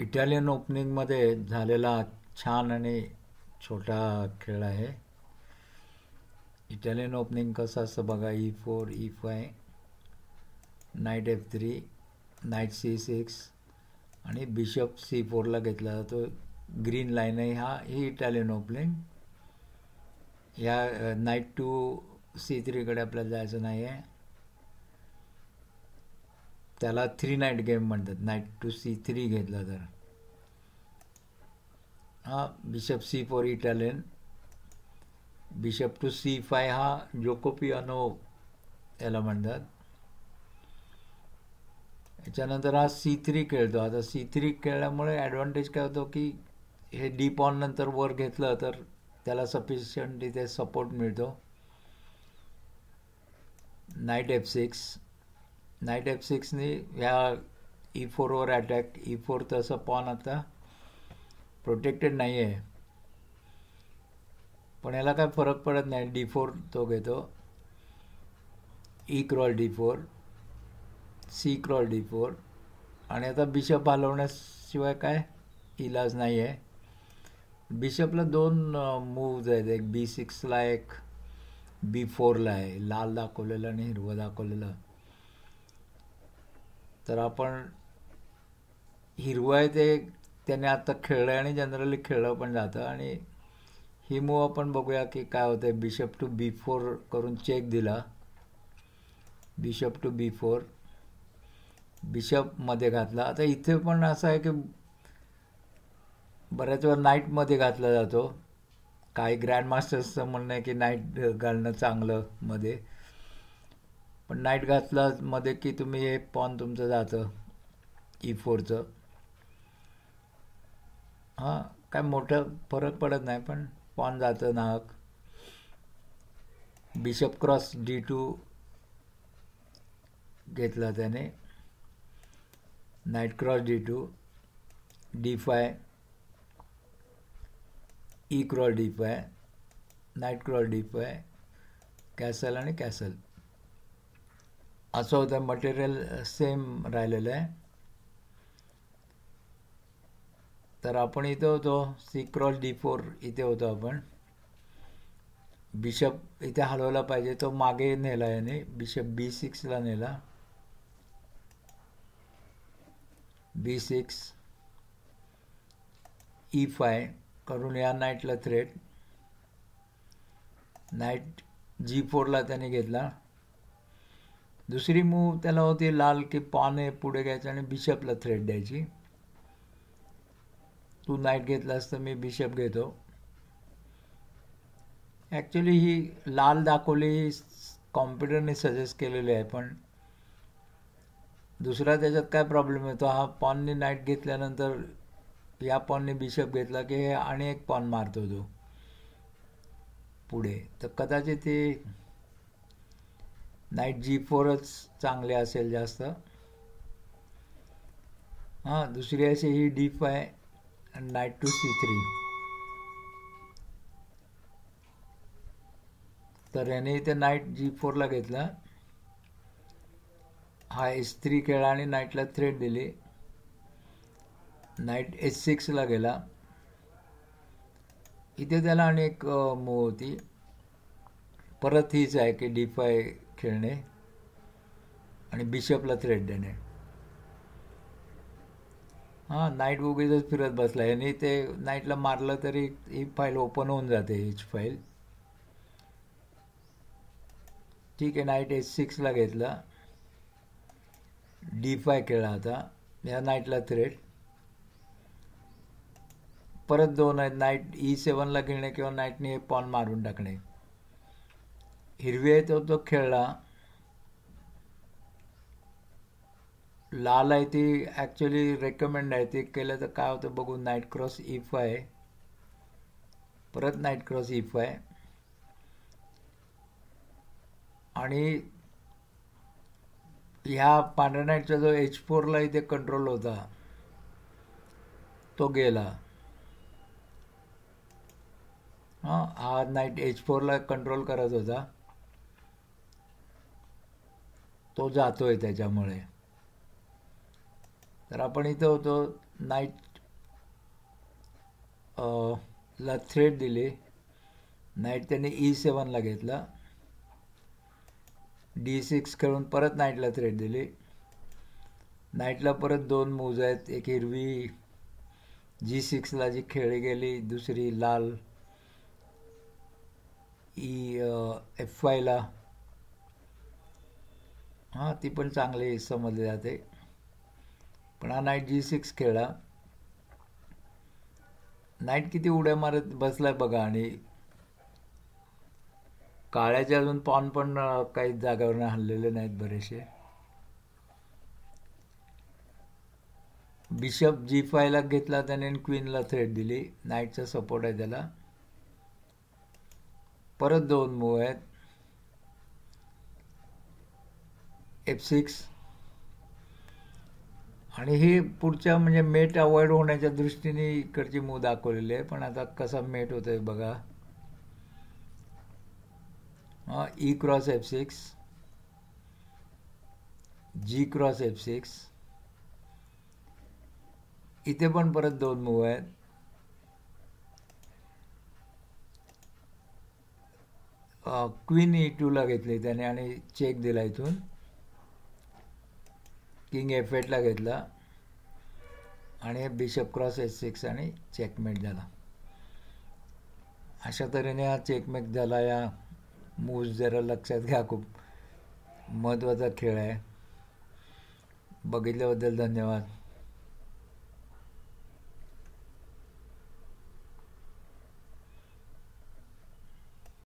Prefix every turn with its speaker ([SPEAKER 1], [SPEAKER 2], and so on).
[SPEAKER 1] Italian ओपनिंगमध्ये झालेला छान आणि छोटा खेळ आहे इटालियन ओपनिंग कसं असतं बघा e four e five knight f three knight c six आणि बिशप सी फोरला घेतला जातो ग्रीन लाईन आहे हा ही इटालियन ओपनिंग या नाईट टू सी थ्रीकडे आपल्याला जायचं नाही आहे त्याला थ्री नाईट गेम म्हणतात नाईट टू सी थ्री घेतला तर हा bishop c four Italian bishop to c five हा जोकोपियानो याला म्हणतात याच्यानंतर हा सी थ्री खेळतो आता सी थ्री खेळल्यामुळे ॲडव्हान्टेज काय होतो की हे डीप ऑन नंतर वर घेतलं तर त्याला सफिशियंट इथे सपोर्ट मिळतो knight f six knight f सिक्सनी ह्या ई फोरवर अटॅक ई फोर तसं पॉन आता प्रोटेक्टेड नाही आहे पण याला काय फरक पडत नाही डी फोर तो घेतो e cross d four c cross d four आणि आता बिशप हलवण्याशिवाय काय इलाज नाही आहे बिशपला दोन मूव्ज आहेत एक बी सिक्सला एक बी फोरला आहे लाल दाखवलेलं आणि हिरवं दाखवलेलं तर आपण हिरवं ते त्याने आता खेळलं आहे आणि जनरली खेळलं पण जातं आणि ही मूव आपण बघूया की काय होतं बिशप टू बी फोर करून चेक दिला बिशप टू बी फोर बिशपमध्ये घातला आता इथे पण असं आहे की बऱ्याच वेळा नाईटमध्ये घातला जातो काही ग्रँडमास्टर्सचं म्हणणं आहे की नाईट घालणं चांगलं मध्ये पण नाईट घातला मध्ये की तुम्ही हे पॉन तुमचं जातं ई e फोरचं हां काय मोठं फरक पडत नाही पण पॉन जातं नाहक बिशप क्रॉस डी टू घेतला त्याने knight cross d two d five e cross d five knight cross d five castle आणि कॅसल असं होतं मटेरियल सेम राहिलेलं आहे तर आपण इथं होतो सी क्रॉस डी फोर इथे होतो आपण बिशप इथे हलवला पाहिजे तो मागे नेला याने बिशप बी सिक्सला नेला बी सिक्स ई फाय करून या नाईटला थ्रेट नाईट जी फोरला त्याने घेतला दुसरी मूव त्याला होती लाल की पाने पुढे घ्यायचं आणि बिशपला थ्रेड द्यायची तू नाईट घेतलास तर मी बिशप घेतो ॲक्च्युली ही लाल दाखवली ही कॉम्प्युटरने सजेस्ट केलेली आहे पण दुसरा त्याच्यात काय प्रॉब्लेम येतो हा पॉनने नाईट घेतल्यानंतर या पॉनने बिशप घेतला की आणि एक पॉन मारतो तो पुढे तर कदाचित ते नाईट जी फोरच चांगले असेल जास्त हां दुसरी अशी ही d five knight to c three तर याने इथे नाईट जी फोरला घेतला हा एस थ्री खेळा आणि नाईटला थ्रेड दिली नाईट एस सिक्सला गेला इथे त्याला आणि एक मूव होती परत हीच आहे की डी फाय खेळणे आणि बिशपला थ्रेट देणे हां नाईट उगीच फिरत बसला याने ते नाईटला मारलं तरी ही फाईल ओपन होऊन जाते हीच फाईल ठीक आहे नाईट एच सिक्सला घेतला डी फाय खेळला होता या नाईटला थ्रेट परत दोन आहेत नाईट ई सेवनला खेळणे किंवा नाईटने पॉन मारून टाकणे हिरवी आहे तो तो खेळला लाल आहे ती ॲक्च्युली रेकमेंड आहे ते केलं तर काय होतं बघू नाईट क्रॉस इफ आहे परत नाईट क्रॉस इफ आहे आणि ह्या पांढऱ्या नाईटचा जो एच फोरला इथे कंट्रोल होता तो गेला हां हा नाईट एच फोरला कंट्रोल करत होता तो जातोय त्याच्यामुळे तर आपण इथं होतो नाईट ला थ्रेट दिले, नाईट त्याने ई सेवनला घेतला डी सिक्स खेळून परत नाईटला थ्रेट दिली नाईटला परत दोन मूज आहेत एक हिरवी जी सिक्सला जी खेळली गेली दुसरी लाल ई एफ वायला हां ती पण चांगली समजली जाते पण हा नाईट जी सिक्स खेळला नाईट किती उड्या मारत बसलाय बघा आणि काळ्याचे अजून पॉन पण काही जागावर हल्लेले नाहीत बरेचसे बिशप जी फायला घेतला त्याने क्वीनला थ्रेट दिली नाईटचा सपोर्ट आहे त्याला परत दोन मूव आहेत एफ सिक्स आणि हे पुढच्या म्हणजे मेट अवॉइड होण्याच्या दृष्टीने इकडची मूव दाखवलेली आहे पण आता कसा मेट होत आहे बघा e cross f six g cross f six इथे पण परत दोन मूव आहेत क्वीन ई टूला घेतली त्याने आणि चेक दिला इथून किंग एफ एटला घेतला आणि बिशप क्रॉस एस सिक्स आणि चेकमेट झाला अशा तऱ्हेने हा चेकमेट झाला या मूज जरा लक्षात घ्या खूप महत्त्वाचा खेळ आहे बघितल्याबद्दल धन्यवाद